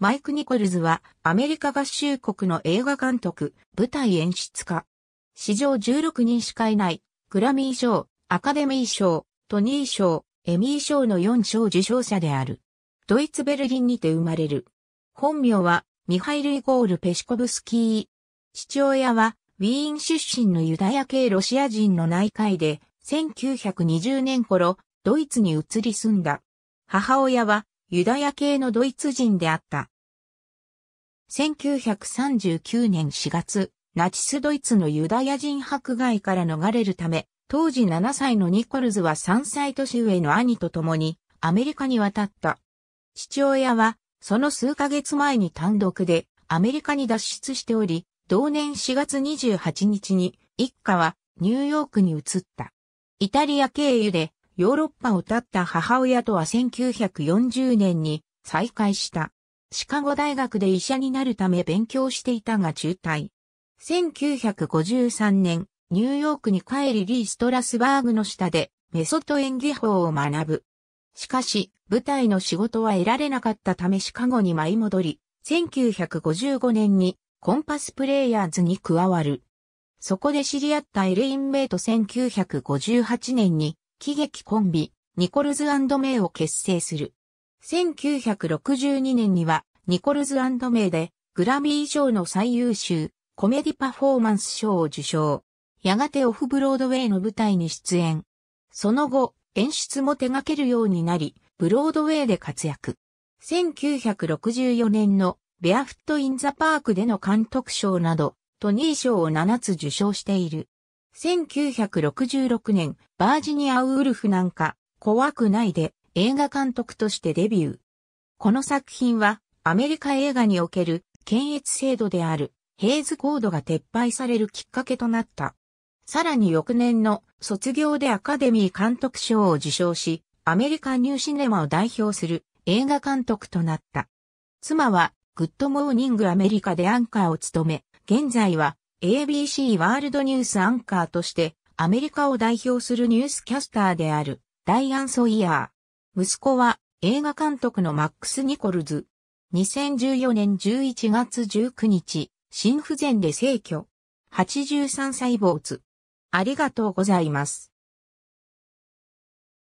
マイク・ニコルズはアメリカ合衆国の映画監督、舞台演出家。史上16人しかいない、グラミー賞、アカデミー賞、トニー賞、エミー賞の4賞受賞者である。ドイツ・ベルリンにて生まれる。本名はミハイル・イゴール・ペシコブスキー。父親はウィーン出身のユダヤ系ロシア人の内海で1920年頃ドイツに移り住んだ。母親はユダヤ系のドイツ人であった。1939年4月、ナチスドイツのユダヤ人迫害から逃れるため、当時7歳のニコルズは3歳年上の兄と共にアメリカに渡った。父親は、その数ヶ月前に単独でアメリカに脱出しており、同年4月28日に一家はニューヨークに移った。イタリア経由でヨーロッパを経った母親とは1940年に再会した。シカゴ大学で医者になるため勉強していたが中退。1953年、ニューヨークに帰りリー・ストラスバーグの下でメソッド演技法を学ぶ。しかし、舞台の仕事は得られなかったためシカゴに舞い戻り、1955年にコンパスプレイヤーズに加わる。そこで知り合ったエレイン・メイと1958年に喜劇コンビ、ニコルズメイを結成する。1962年には、ニコルズメイで、グラミー賞の最優秀、コメディパフォーマンス賞を受賞。やがてオフブロードウェイの舞台に出演。その後、演出も手掛けるようになり、ブロードウェイで活躍。1964年のベアフット・イン・ザ・パークでの監督賞など、トニー賞を7つ受賞している。1966年、バージニア・ウールフなんか、怖くないで、映画監督としてデビュー。この作品は、アメリカ映画における検閲制度であるヘイズコードが撤廃されるきっかけとなった。さらに翌年の卒業でアカデミー監督賞を受賞し、アメリカニューシネマを代表する映画監督となった。妻はグッドモーニングアメリカでアンカーを務め、現在は ABC ワールドニュースアンカーとしてアメリカを代表するニュースキャスターであるダイアン・ソイヤー。息子は映画監督のマックス・ニコルズ。2014年11月19日、心不全で逝去。83歳坊主。ありがとうございます。